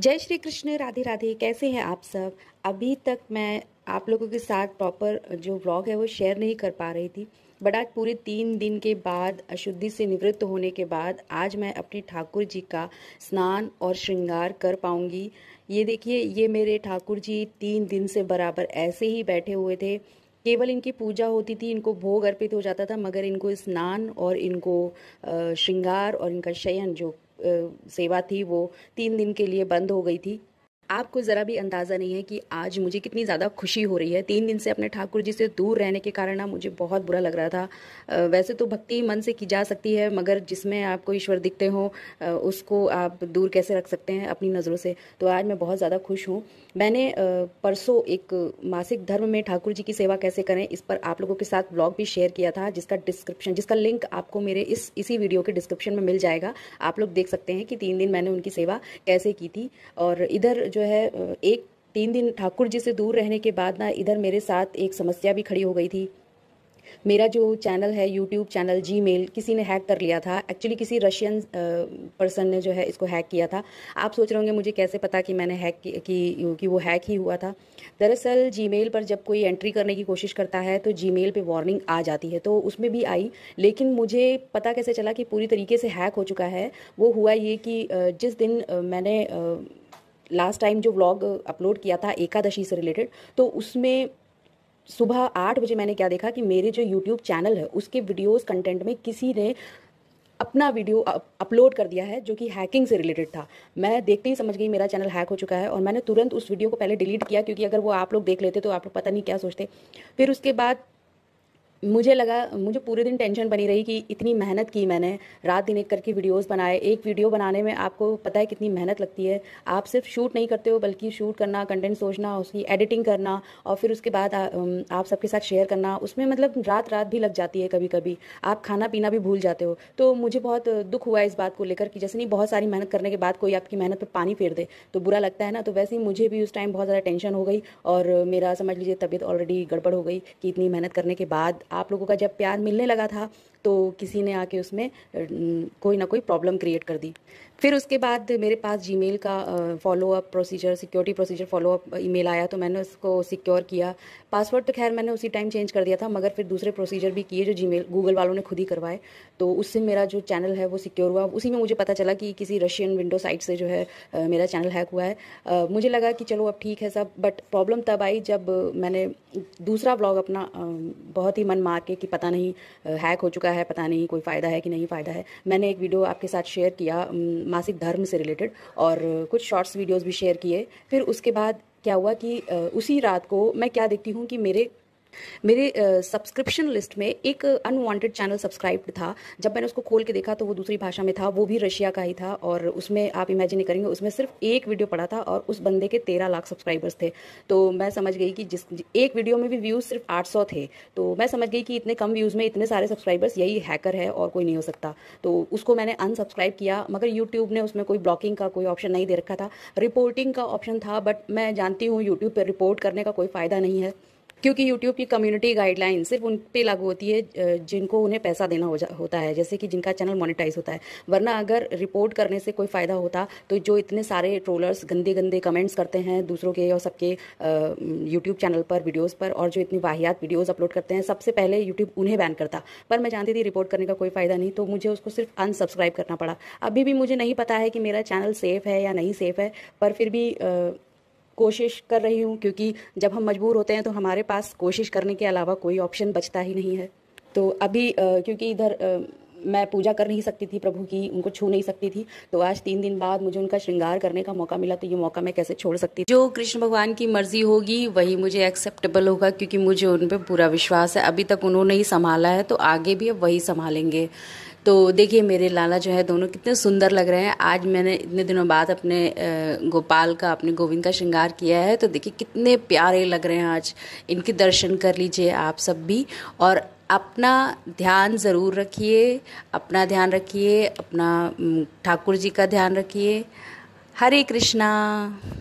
जय श्री कृष्ण राधे राधे कैसे हैं आप सब अभी तक मैं आप लोगों के साथ प्रॉपर जो व्लॉग है वो शेयर नहीं कर पा रही थी बट आज पूरे तीन दिन के बाद अशुद्धि से निवृत्त होने के बाद आज मैं अपने ठाकुर जी का स्नान और श्रृंगार कर पाऊंगी ये देखिए ये मेरे ठाकुर जी तीन दिन से बराबर ऐसे ही बैठे हुए थे केवल इनकी पूजा होती थी इनको भोग अर्पित हो जाता था मगर इनको स्नान और इनको श्रृंगार और इनका शयन जो सेवा थी वो तीन दिन के लिए बंद हो गई थी आपको ज़रा भी अंदाज़ा नहीं है कि आज मुझे कितनी ज़्यादा खुशी हो रही है तीन दिन से अपने ठाकुर जी से दूर रहने के कारण ना मुझे बहुत बुरा लग रहा था वैसे तो भक्ति मन से की जा सकती है मगर जिसमें आपको ईश्वर दिखते हो उसको आप दूर कैसे रख सकते हैं अपनी नज़रों से तो आज मैं बहुत ज़्यादा खुश हूँ मैंने परसों एक मासिक धर्म में ठाकुर जी की सेवा कैसे करें इस पर आप लोगों के साथ ब्लॉग भी शेयर किया था जिसका डिस्क्रिप्शन जिसका लिंक आपको मेरे इस इसी वीडियो के डिस्क्रिप्शन में मिल जाएगा आप लोग देख सकते हैं कि तीन दिन मैंने उनकी सेवा कैसे की थी और इधर जो है एक तीन दिन ठाकुर जी से दूर रहने के बाद ना इधर मेरे साथ एक समस्या भी खड़ी हो गई थी मेरा जो चैनल है यूट्यूब चैनल जी मेल किसी ने हैक कर लिया था एक्चुअली किसी रशियन पर्सन ने जो है इसको हैक किया था आप सोच रहे होंगे मुझे कैसे पता कि मैंने हैक की कि, वो हैक ही हुआ था दरअसल जी मेल पर जब कोई एंट्री करने की कोशिश करता है तो जी मेल पर वार्निंग आ जाती है तो उसमें भी आई लेकिन मुझे पता कैसे चला कि पूरी तरीके से हैक हो चुका है वो हुआ ये कि जिस दिन मैंने लास्ट टाइम जो व्लॉग अपलोड uh, किया था एकादशी से रिलेटेड तो उसमें सुबह आठ बजे मैंने क्या देखा कि मेरे जो यूट्यूब चैनल है उसके वीडियोस कंटेंट में किसी ने अपना वीडियो अपलोड uh, कर दिया है जो कि हैकिंग से रिलेटेड था मैं देखते ही समझ गई मेरा चैनल हैक हो चुका है और मैंने तुरंत उस वीडियो को पहले डिलीट किया क्योंकि अगर वो आप लोग देख लेते तो आप लोग पता नहीं क्या सोचते फिर उसके बाद मुझे लगा मुझे पूरे दिन टेंशन बनी रही कि इतनी मेहनत की मैंने रात दिन एक करके वीडियोस बनाए एक वीडियो बनाने में आपको पता है कितनी मेहनत लगती है आप सिर्फ शूट नहीं करते हो बल्कि शूट करना कंटेंट सोचना उसकी एडिटिंग करना और फिर उसके बाद आ, आप सबके साथ शेयर करना उसमें मतलब रात रात भी लग जाती है कभी कभी आप खाना पीना भी भूल जाते हो तो मुझे बहुत दुख हुआ इस बात को लेकर कि जैसे नहीं बहुत सारी मेहनत करने के बाद कोई आपकी मेहनत पर पानी फेर दे तो बुरा लगता है ना तो वैसे ही मुझे भी उस टाइम बहुत ज़्यादा टेंशन हो गई और मेरा समझ लीजिए तबीयत ऑलरेडी गड़बड़ हो गई कि इतनी मेहनत करने के बाद आप लोगों का जब प्यार मिलने लगा था तो किसी ने आके उसमें कोई ना कोई प्रॉब्लम क्रिएट कर दी फिर उसके बाद मेरे पास जी का follow up procedure security procedure follow up ई आया तो मैंने उसको सिक्योर किया पासवर्ड तो खैर मैंने उसी टाइम चेंज कर दिया था मगर फिर दूसरे प्रोसीजर भी किए जो जी गूगल वालों ने खुद ही करवाए तो उससे मेरा जो चैनल है वो सिक्योर हुआ उसी में मुझे पता चला कि किसी रशियन विंडो साइट से जो है मेरा चैनल हैक हुआ है मुझे लगा कि चलो अब ठीक है सब बट प्रॉब्लम तब आई जब मैंने दूसरा ब्लॉग अपना बहुत ही मन मार के कि पता नहीं हैक हो चुका है है पता नहीं कोई फ़ायदा है कि नहीं फ़ायदा है मैंने एक वीडियो आपके साथ शेयर किया मासिक धर्म से रिलेटेड और कुछ शॉर्ट्स वीडियोज़ भी शेयर किए फिर उसके बाद क्या हुआ कि उसी रात को मैं क्या देखती हूँ कि मेरे मेरे सब्सक्रिप्शन लिस्ट में एक अनवांटेड चैनल सब्सक्राइब्ड था जब मैंने उसको खोल के देखा तो वो दूसरी भाषा में था वो भी रशिया का ही था और उसमें आप इमेजिन नहीं करेंगे उसमें सिर्फ एक वीडियो पड़ा था और उस बंदे के तेरह लाख सब्सक्राइबर्स थे तो मैं समझ गई कि जिस एक वीडियो में भी व्यूज़ सिर्फ आठ सौ थे तो मैं समझ गई कि इतने कम व्यूज़ में इतने सारे सब्सक्राइबर्स यही हैकर है और कोई नहीं हो सकता तो उसको मैंने अनसब्सक्राइब किया मगर यूट्यूब ने उसमें कोई ब्लॉकिंग का कोई ऑप्शन नहीं दे रखा था रिपोर्टिंग का ऑप्शन था बट मैं जानती हूँ यूट्यूब पर रिपोर्ट करने का कोई फ़ायदा नहीं है क्योंकि यूट्यूब की कम्युनिटी गाइडलाइन सिर्फ उन पर लागू होती है जिनको उन्हें पैसा देना हो जा होता है जैसे कि जिनका चैनल मोनिटाइज होता है वरना अगर रिपोर्ट करने से कोई फ़ायदा होता तो जो इतने सारे ट्रोलर्स गंदे गंदे कमेंट्स करते हैं दूसरों के और सबके यूट्यूब चैनल पर वीडियोज़ पर और जो इतनी वाहियात वीडियोज़ अपलोड करते हैं सबसे पहले यूट्यूब उन्हें बैन करता पर मैं जानती थी रिपोर्ट करने का कोई फ़ायदा नहीं तो मुझे उसको सिर्फ अनसब्सक्राइब करना पड़ा अभी भी मुझे नहीं पता है कि मेरा चैनल सेफ़ है या नहीं सेफ़ है पर फिर भी कोशिश कर रही हूँ क्योंकि जब हम मजबूर होते हैं तो हमारे पास कोशिश करने के अलावा कोई ऑप्शन बचता ही नहीं है तो अभी क्योंकि इधर मैं पूजा कर नहीं सकती थी प्रभु की उनको छू नहीं सकती थी तो आज तीन दिन बाद मुझे उनका श्रृंगार करने का मौका मिला तो ये मौका मैं कैसे छोड़ सकती जो कृष्ण भगवान की मर्जी होगी वही मुझे एक्सेप्टेबल होगा क्योंकि मुझे उन पर पूरा विश्वास है अभी तक उन्होंने ही संभाला है तो आगे भी अब वही संभालेंगे तो देखिए मेरे लाला जो है दोनों कितने सुंदर लग रहे हैं आज मैंने इतने दिनों बाद अपने गोपाल का अपने गोविंद का श्रृंगार किया है तो देखिए कितने प्यारे लग रहे हैं आज इनके दर्शन कर लीजिए आप सब भी और अपना ध्यान ज़रूर रखिए अपना ध्यान रखिए अपना ठाकुर जी का ध्यान रखिए हरे कृष्णा